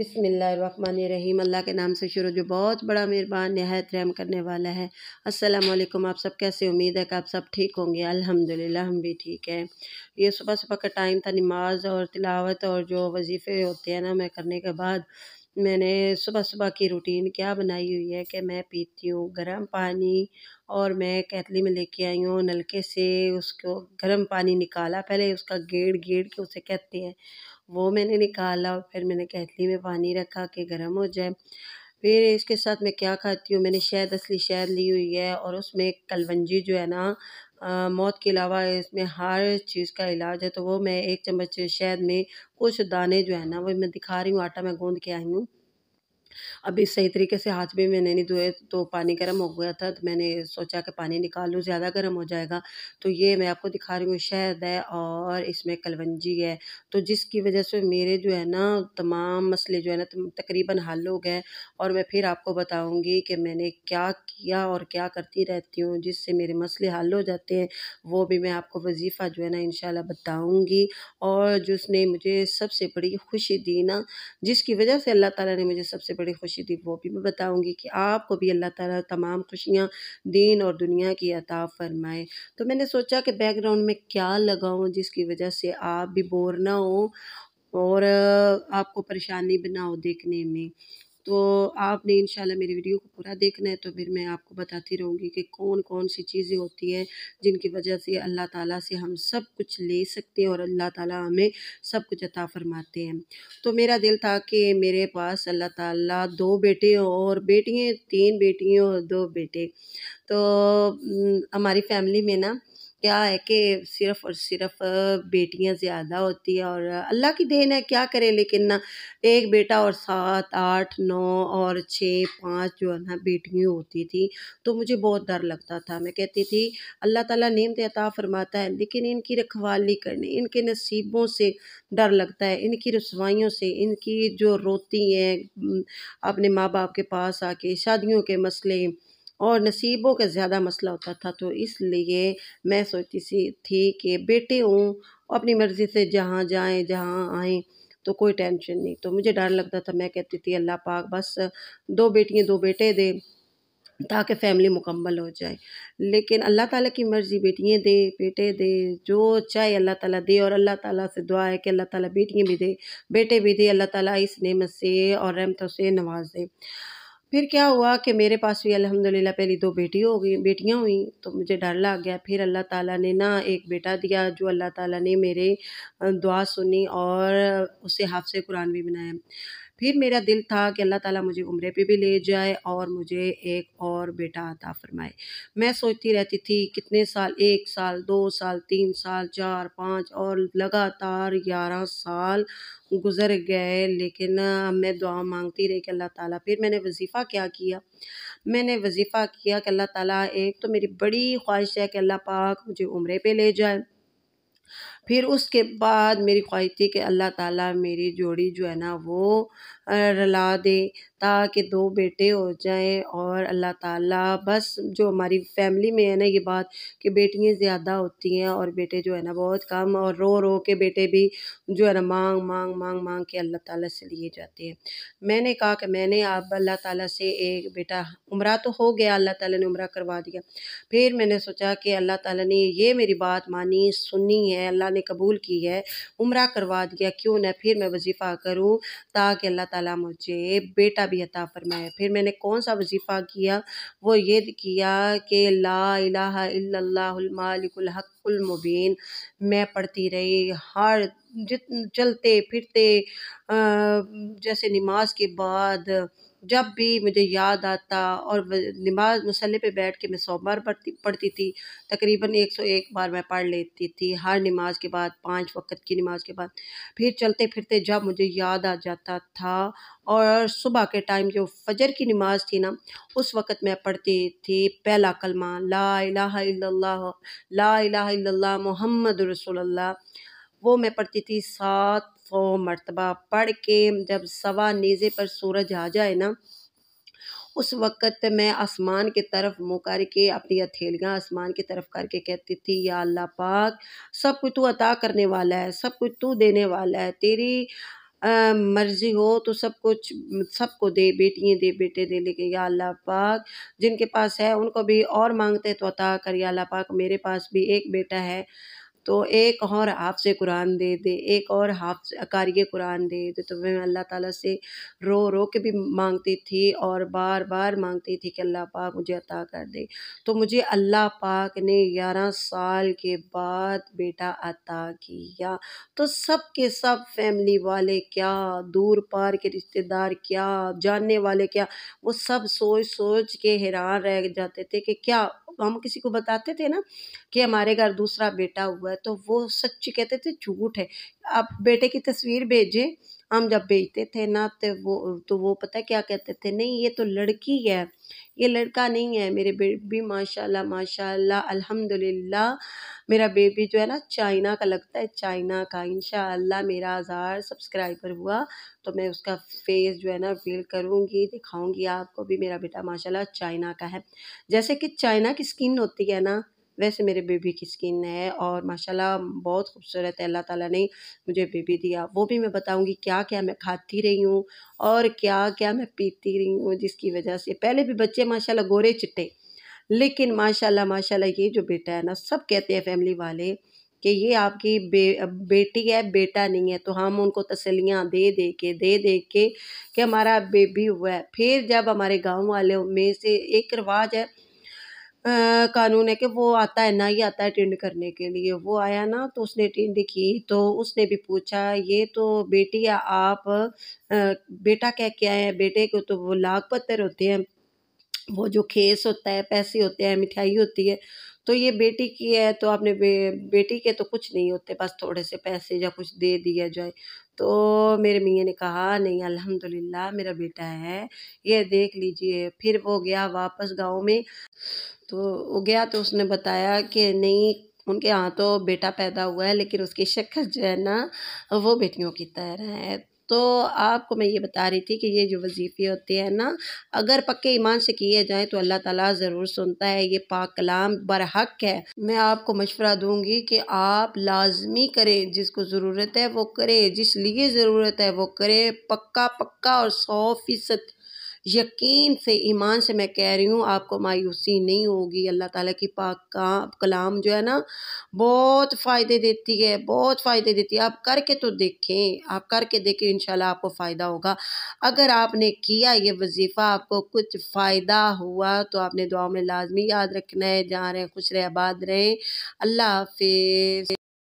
बिसमीम अल्लाह के नाम से शुरू जो बहुत बड़ा मेहरबान नहायत रहम करने वाला है अस्सलाम आप सब कैसे उम्मीद है कि आप सब ठीक होंगे अल्हम्दुलिल्लाह हम भी ठीक हैं ये सुबह सुबह का टाइम था नमाज और तिलावत और जो वजीफ़े होते हैं ना मैं करने के बाद मैंने सुबह सुबह की रूटीन क्या बनाई हुई है कि मैं पीती हूँ गर्म पानी और मैं कैतली में लेके आई हूँ नलके से उसको गर्म पानी निकाला पहले उसका गेड़ गेड़ के उसे कहते हैं वो मैंने निकाला फिर मैंने कैथली में पानी रखा कि गर्म हो जाए फिर इसके साथ मैं क्या खाती हूँ मैंने शहद असली शहद ली हुई है और उसमें कलवंजी जो है ना आ, मौत के अलावा इसमें हर चीज़ का इलाज है तो वो मैं एक चम्मच शहद में कुछ दाने जो है ना वो मैं दिखा रही हूँ आटा मैं गूँध के आई हूँ अब इस सही तरीके से हाथ भी मैंने नहीं धोए तो पानी गर्म हो गया था तो मैंने सोचा कि पानी निकाल लूँ ज़्यादा गर्म हो जाएगा तो ये मैं आपको दिखा रही हूँ शहद है और इसमें कलवंजी है तो जिसकी वजह से मेरे जो है ना तमाम मसले जो है ना तकरीबन हल हो गए और मैं फिर आपको बताऊँगी कि मैंने क्या किया और क्या करती रहती हूँ जिससे मेरे मसले हल हो जाते हैं वो भी मैं आपको वजीफ़ा जो है ना इन बताऊँगी और जिसने मुझे सबसे बड़ी खुशी दी ना जिसकी वजह से अल्लाह ताली ने मुझे सबसे बड़ी खुशी थी वो भी मैं बताऊँगी कि आपको भी अल्लाह ताला तमाम खुशियाँ दीन और दुनिया की अता फरमाए तो मैंने सोचा कि बैकग्राउंड में क्या लगाऊँ जिसकी वजह से आप भी बोर ना हो और आपको परेशानी भी ना हो देखने में तो आपने इंशाल्लाह मेरी वीडियो को पूरा देखना है तो फिर मैं आपको बताती रहूँगी कि कौन कौन सी चीज़ें होती हैं जिनकी वजह से अल्लाह ताला से हम सब कुछ ले सकते हैं और अल्लाह ताला हमें सब कुछ अता फरमाते हैं तो मेरा दिल था कि मेरे पास अल्लाह ताला दो बेटे और बेटियाँ तीन बेटियों और दो बेटे तो हम्म, हमारी फैमिली में ना क्या है कि सिर्फ़ और सिर्फ़ बेटियां ज़्यादा होती है और अल्लाह की देन है क्या करें लेकिन ना एक बेटा और सात आठ नौ और छः पाँच जो है ना बेटियाँ होती थी तो मुझे बहुत डर लगता था मैं कहती थी अल्लाह ताला नेम अता फ़रमाता है लेकिन इनकी रखवाली करने इनके नसीबों से डर लगता है इनकी रसवाइयों से इनकी जो रोती हैं अपने माँ बाप के पास आके शादियों के मसले और नसीबों का ज़्यादा मसला होता था तो इसलिए मैं सोचती सी थी कि बेटे हूँ अपनी मर्ज़ी से जहाँ जाएँ जहाँ आएँ तो कोई टेंशन नहीं तो मुझे डर लगता था मैं कहती थी अल्लाह पाक बस दो बेटियाँ दो बेटे दे ताकि फैमिली मुकम्मल हो जाए लेकिन अल्लाह ताला की मर्ज़ी बेटियाँ दे बेटे दे जो चाहे अल्लाह ताला दे और अल्लाह ताला से दुआ है कि अल्लाह ताला बेटियाँ भी दे बेटे भी दे अल्लाह ताला इस नेमत से और रहमतों से नवाज दे फिर क्या हुआ कि मेरे पास भी अल्हम्दुलिल्लाह पहली दो बेटी हो गई बेटियाँ हुई तो मुझे डर लग गया फिर अल्लाह ताला ने ना एक बेटा दिया जो अल्लाह ताला ने मेरे दुआ सुनी और उसे हाफ़ कुरान भी बनाया फिर मेरा दिल था कि अल्लाह ताला मुझे उम्र पे भी ले जाए और मुझे एक और बेटा अता फरमाए मैं सोचती रहती थी कितने साल एक साल दो साल तीन साल चार पाँच और लगातार ग्यारह साल गुज़र गए लेकिन मैं दुआ मांगती रही कि अल्लाह ताला फिर मैंने वजीफ़ा क्या किया मैंने वजीफ़ा किया कि अल्लाह ताला एक तो मेरी बड़ी ख्वाहिश है कि अल्लाह पाक मुझे उम्र पे ले जाए फिर उसके बाद मेरी ख्वाहिश थी कि अल्लाह ताला मेरी जोड़ी जो है ना वो रला दे ताकि दो बेटे हो जाएं और अल्लाह ताला बस जो हमारी फैमिली में है ना ये बात कि बेटियाँ ज़्यादा होती हैं और बेटे जो है ना बहुत कम और रो रो के बेटे भी जो है ना मांग मांग मांग मांग के अल्लाह ताला से लिए जाते हैं मैंने कहा कि मैंने आप अल्लाह ताला से एक बेटा उम्र तो हो गया अल्लाह ताला ने उम्र करवा दिया फिर मैंने सोचा कि अल्लाह ताला ने ये मेरी बात मानी सुनी है अल्लाह ने कबूल की है उम्र करवा दिया क्यों ना फिर मैं वजीफ़ा करूँ ताकि अल्लाह ताला मुझे बेटा भी अता फरमाए फिर मैंने कौन सा वजीफ़ा किया वो ये किया कि ला मैं पढ़ती रही हर जित चलते फिरते जैसे नमाज के बाद जब भी मुझे याद आता और नमाज मसल्ले पे बैठ के मैं सौ बार पढ़ती पढ़ती थी तकरीबन एक सौ एक बार मैं पढ़ लेती थी हर नमाज के बाद पाँच वक्त की नमाज के बाद फिर चलते फिरते जब मुझे याद आ जाता था और सुबह के टाइम जो फजर की नमाज थी ना उस वक़्त मैं पढ़ती थी पहला कलमा ला इलाहा ला मोहम्मद रसोल्ला वो मैं पढ़ती थी सात सौ मरतबा पढ़ के जब सवा नीजे पर सूरज आ जाए ना उस वक़्त मैं आसमान की तरफ मुँह करके अपनी हथेलियाँ आसमान की तरफ करके कहती थी या अल्लाह पाक सब कुछ तू अता करने वाला है सब कुछ तू देने वाला है तेरी आ, मर्जी हो तो सब कुछ सबको दे बेटियाँ दे बेटे दे लेके या अल्लाह पाक जिनके पास है उनको भी और मांगते तो अता कर या अल्लाह पाक मेरे पास भी एक बेटा है तो एक और हाफ़ कुरान दे दे एक और हाफ़ अकारी कुरान दे दे तो मैं अल्लाह ताला से रो रो के भी मांगती थी और बार बार मांगती थी कि अल्लाह पाक मुझे अता कर दे तो मुझे अल्लाह पाक ने ग्यारह साल के बाद बेटा अता किया तो सब के सब फैमिली वाले क्या दूर पार के रिश्तेदार क्या जानने वाले क्या वो सब सोच सोच के हैरान रह जाते थे कि क्या हम किसी को बताते थे ना कि हमारे घर दूसरा बेटा हुआ हुआ तो वो सच्ची कहते थे झूठ है आप बेटे की तस्वीर भेजें हम जब भेजते थे ना तो वो तो वो पता क्या कहते थे नहीं ये तो लड़की है ये लड़का नहीं है मेरे बेबी माशाल्लाह माशाल्लाह अल्हम्दुलिल्लाह मेरा बेबी जो है ना चाइना का लगता है चाइना का इन मेरा हज़ार सब्सक्राइबर हुआ तो मैं उसका फेस जो है ना रिवील करूँगी दिखाऊँगी आपको भी मेरा बेटा माशाल्लाह चाइना का है जैसे कि चाइना की स्किन होती है ना वैसे मेरे बेबी की स्किन है और माशाल्लाह बहुत खूबसूरत है अल्लाह ताला ने मुझे बेबी दिया वो भी मैं बताऊंगी क्या क्या मैं खाती रही हूँ और क्या क्या मैं पीती रही हूँ जिसकी वजह से पहले भी बच्चे माशाल्लाह गोरे चिट्टे लेकिन माशाल्लाह माशाल्लाह ये जो बेटा है ना सब कहते हैं फैमिली वाले कि ये आपकी बे बेटी है बेटा नहीं है तो हम उनको तसलियाँ दे दे के दे दे के कि हमारा बेबी हुआ है फिर जब हमारे गांव वालों में से एक रिवाज है कानून है कि वो आता है ना ही आता है अटेंड करने के लिए वो आया ना तो उसने अटेंड की तो उसने भी पूछा ये तो बेटी या आप बेटा क्या क्या है बेटे को तो वो लाख पत्थर होते हैं वो जो खेस होता है पैसे होते हैं मिठाई होती है तो ये बेटी की है तो आपने बे, बेटी के तो कुछ नहीं होते बस थोड़े से पैसे या कुछ दे दिया जाए तो मेरे मियाँ ने कहा नहीं अल्हम्दुलिल्लाह मेरा बेटा है ये देख लीजिए फिर वो गया वापस गांव में तो वो गया तो उसने बताया कि नहीं उनके यहाँ तो बेटा पैदा हुआ है लेकिन उसकी शक्ल जो है ना वो बेटियों की तरह है तो आपको मैं ये बता रही थी कि ये जो वजीफ़े होते हैं ना अगर पक्के ईमान से किए जाएँ तो अल्लाह ताला ज़रूर सुनता है ये पाक कलाम बरहक है मैं आपको मशवरा दूँगी कि आप लाजमी करें जिसको ज़रूरत है वो करें जिस लिए ज़रूरत है वो करें पक्का पक्का और सौ फ़ीसद यकीन से ईमान से मैं कह रही हूँ आपको मायूसी नहीं होगी अल्लाह ताला की पाक का कलाम जो है ना बहुत फ़ायदे देती है बहुत फ़ायदे देती है आप करके तो देखें आप करके देखें इन आपको फ़ायदा होगा अगर आपने किया ये वजीफ़ा आपको कुछ फ़ायदा हुआ तो आपने दुआ में लाजमी याद रखना है जहाँ रहें खुश रहें आबाद रहें अल्लाह हाफिज़